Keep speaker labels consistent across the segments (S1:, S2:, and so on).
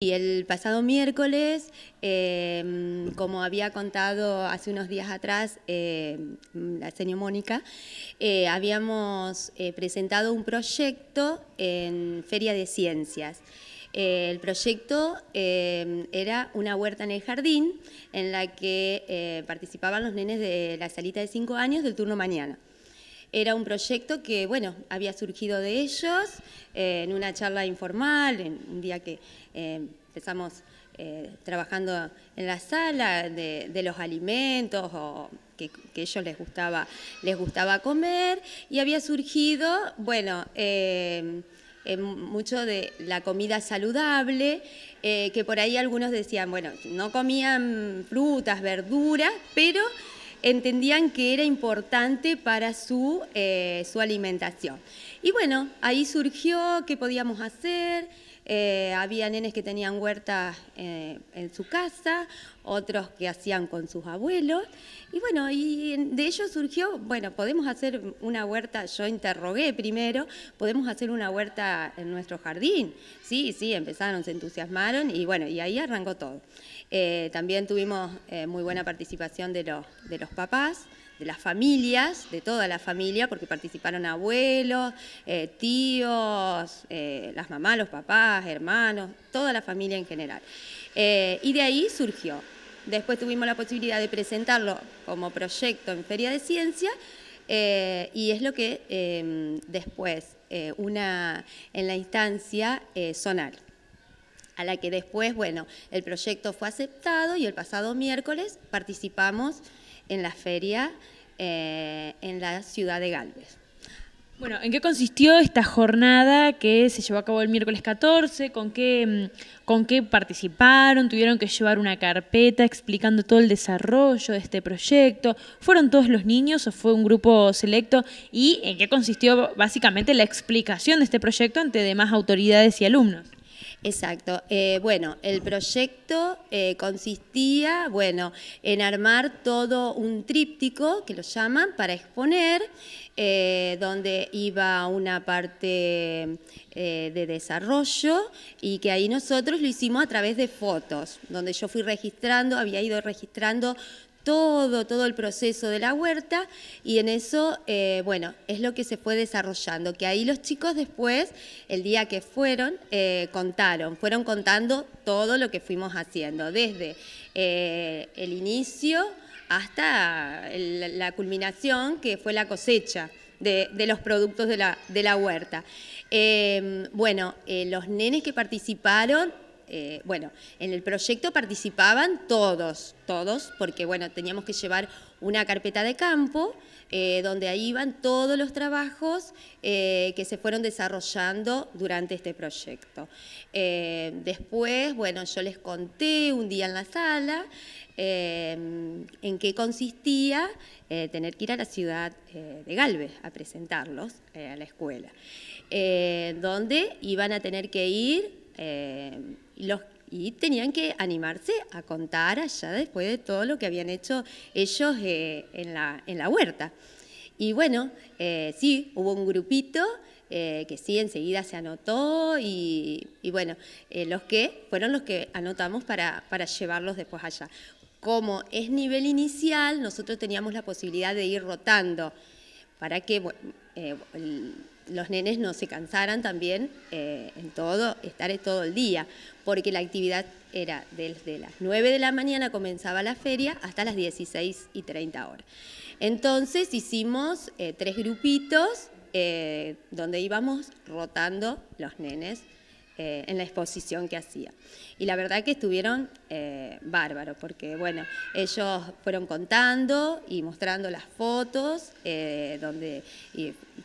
S1: Y el pasado miércoles, em, como había contado hace unos días atrás em, la señora Mónica, eh, habíamos eh, presentado un proyecto en Feria de Ciencias. Eh, el proyecto em, era una huerta en el jardín en la que participaban los nenes de la salita de 5 años del turno mañana. Era un proyecto que, bueno, había surgido de ellos eh, en una charla informal, en un día que eh, empezamos eh, trabajando en la sala de, los alimentos o que, ellos les gustaba, les gustaba comer y había surgido, bueno, mucho de la comida saludable, que por ahí algunos decían, bueno, no comían frutas, verduras, pero entendían que era importante para su, eh, su alimentación. Y bueno, ahí surgió qué podíamos hacer, eh, había nenes que tenían huertas eh, en su casa, otros que hacían con sus abuelos. Y bueno, y de ello surgió, bueno, podemos hacer una huerta, yo interrogué primero, podemos hacer una huerta en nuestro jardín. Sí, sí, empezaron, se entusiasmaron y bueno, y ahí arrancó todo. Eh, también tuvimos muy buena participación de los papás de las familias, de toda la familia, porque participaron abuelos, eh, tíos, eh, las mamás, los papás, hermanos, toda la familia en general. Eh, y de ahí surgió. Después tuvimos la posibilidad de presentarlo como proyecto en Feria de Ciencia y es lo que em, después, una, en la instancia zonal a la que después, bueno, el proyecto fue aceptado y el pasado miércoles participamos en la feria eh, en la ciudad de Galvez. Bueno, ¿en qué
S2: consistió esta jornada que se llevó a cabo el miércoles 14? ¿Con qué, mm, ¿Con qué participaron? ¿Tuvieron que llevar una carpeta explicando todo el desarrollo de este proyecto? ¿Fueron todos los niños o fue un grupo selecto? ¿Y en qué consistió básicamente la
S1: explicación
S2: de este proyecto ante demás autoridades y alumnos?
S1: Exacto. Eh, bueno, el proyecto eh, consistía, bueno, en armar todo un tríptico, que lo llaman, para exponer, eh, donde iba una parte de desarrollo y que ahí nosotros lo hicimos a través de fotos, donde yo fui registrando, había ido registrando todo, el proceso de la huerta y en eso, eh, bueno, es lo que se fue desarrollando, que ahí los chicos después, el día que fueron, eh, contaron, fueron contando todo lo que fuimos haciendo, desde eh, el inicio hasta la culminación, que fue la cosecha. De, de los productos de la, de la huerta. bueno, los nenes que participaron eh, bueno, en el proyecto participaban todos, todos, porque bueno, teníamos que llevar una carpeta de campo eh, donde ahí iban todos los trabajos eh, que se fueron desarrollando durante este proyecto. después, bueno, yo les conté un día en la sala en qué consistía tener que ir a la ciudad de Galvez a presentarlos a la escuela, donde iban a tener que ir eh, y tenían que animarse a contar allá después de todo lo que habían hecho ellos eh, en, la, en, la, huerta. Y bueno, eh, sí, hubo un grupito que sí, enseguida se anotó y, bueno, los que fueron los que anotamos para, para llevarlos después allá. Como es nivel inicial, nosotros teníamos la posibilidad de ir rotando para que los nenes no se cansaran también eh, en todo, estar todo el día, porque la actividad era desde las 9 de la mañana comenzaba la feria hasta las 16 y 30 horas. Entonces hicimos eh, tres grupitos eh, donde íbamos rotando los nenes eh, en la exposición que hacía. Y la verdad que estuvieron eh, bárbaros, porque bueno, ellos fueron contando y mostrando las fotos, eh, donde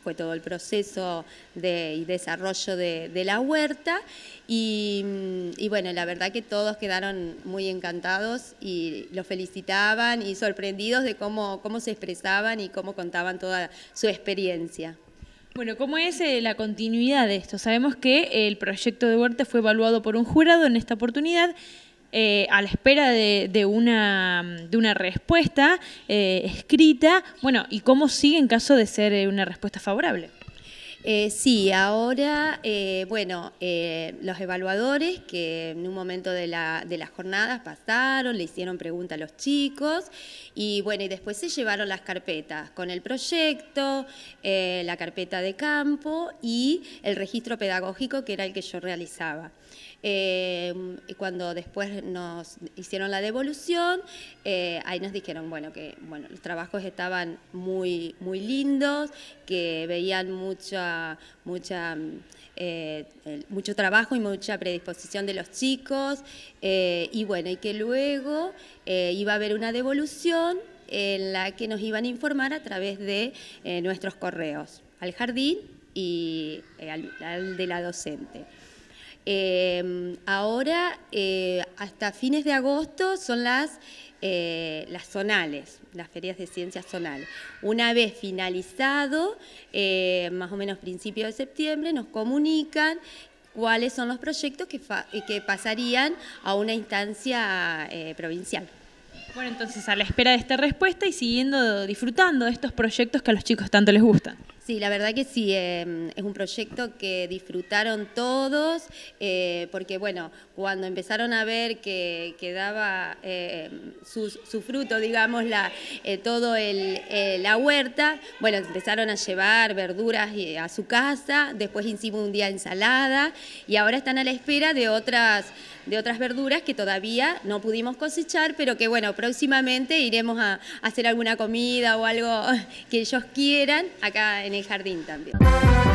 S1: fue todo el proceso de, y desarrollo de, la huerta. Mm, y, bueno, la verdad que todos quedaron muy encantados y los felicitaban y sorprendidos de cómo se expresaban y cómo contaban toda su experiencia.
S2: Bueno, ¿cómo es eh, la continuidad de esto? Sabemos que eh, el proyecto de Huerta fue evaluado por un jurado en esta oportunidad. Eh, a la espera de, una, respuesta escrita, bueno, ¿y cómo sigue en caso de ser una respuesta favorable?
S1: Eh, sí, ahora, eh, bueno, eh, los evaluadores que en un momento de, las jornadas pasaron, le hicieron preguntas a los chicos y bueno, y después se llevaron las carpetas con el proyecto, la carpeta de campo y el registro pedagógico que era el que yo realizaba. cuando después nos hicieron la devolución, ahí nos dijeron bueno, que bueno, los trabajos estaban muy, muy lindos, que veían mucha mucha, eh, mucho trabajo y mucha predisposición de los chicos, eh, y bueno, y que luego eh, iba a haber una devolución en la que nos iban a informar a través de nuestros correos al jardín y al de la docente. Em, ahora, eh, hasta fines de agosto, son las, eh, las zonales, las ferias de ciencias zonales. Una vez finalizado, eh, más o menos principio de septiembre, nos comunican cuáles son los proyectos que, que pasarían a una instancia provincial. Bueno, entonces a la espera
S2: de esta respuesta y siguiendo disfrutando de estos proyectos que a los chicos tanto les gustan.
S1: Sí, la verdad que sí, em, es un proyecto que disfrutaron todos, eh, porque bueno, cuando empezaron a ver que, daba eh, em, su, fruto, digamos, la, eh, todo la huerta, bueno, empezaron a llevar verduras a su casa, después hicimos un día ensalada y ahora están a la espera de otras, de otras verduras que todavía no pudimos cosechar, pero que bueno, próximamente iremos a, hacer alguna comida o algo que ellos quieran acá en en el jardín también.